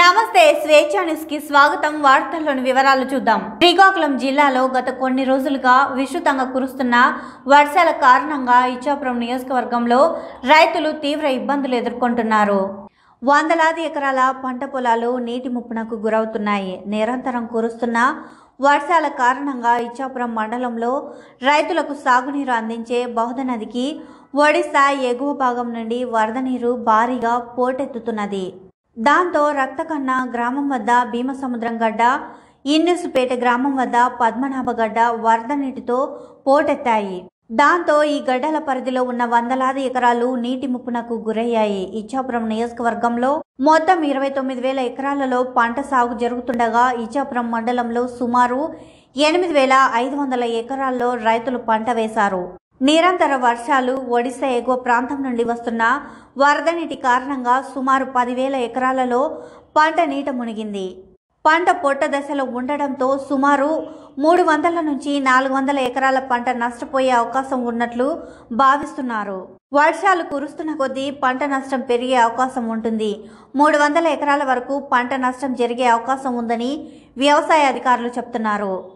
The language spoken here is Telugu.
నమస్తే స్వేచ్ఛ న్యూస్ కి స్వాగతం వార్తల్లోని వివరాలు చూద్దాం శ్రీకాకుళం జిల్లాలో గత కొన్ని రోజులుగా విస్తృతంగా కురుస్తున్న వర్షాల కారణంగా ఇచ్చాపురం నియోజకవర్గంలో రైతులు తీవ్ర ఇబ్బందులు ఎదుర్కొంటున్నారు వందలాది ఎకరాల పంట పొలాలు నీటి ముప్పునకు గురవుతున్నాయి నిరంతరం కురుస్తున్న వర్షాల కారణంగా ఇచ్చాపురం మండలంలో రైతులకు సాగునీరు అందించే బహుద నదికి ఒడిశా ఎగువ భాగం నుండి వరద నీరు భారీగా పోటెత్తుతున్నది దాంతో రక్తకన్న గ్రామం వద్ద భీమసముద్రం గడ్డ ఇన్నెసుపేట గ్రామం వద్ద పద్మనాభగడ్డ వరద నీటితో పోటెత్తాయి దాంతో ఈ గడ్డల పరిధిలో ఉన్న వందలాది ఎకరాలు నీటి ముప్పునకు గురయ్యాయి ఇచ్చాపురం నియోజకవర్గంలో మొత్తం ఇరవై తొమ్మిది వేల ఎకరాలలో పంట సాగు జరుగుతుండగా ఇచ్చాపురం మండలంలో సుమారు ఎనిమిది వేల ఐదు వందల ఎకరాల్లో రైతులు పంట వేశారు నిరంతర వర్షాలు ఒడిశా ఎగువ ప్రాంతం నుండి వస్తున్న వరద నీటి కారణంగా సుమారు పదివేల ఎకరాలలో పంట నీట మునిగింది పంట పొట్ట దశలో ఉండడంతో సుమారు మూడు వందల నుంచి నాలుగు వందల ఎకరాల పంట నష్టపోయే అవకాశం ఉన్నట్లు భావిస్తున్నారు వర్షాలు కురుస్తున్న కొద్దీ పంట నష్టం పెరిగే అవకాశం ఉంటుంది మూడు వందల ఎకరాల వరకు పంట నష్టం జరిగే అవకాశం ఉందని వ్యవసాయ అధికారులు చెప్తున్నారు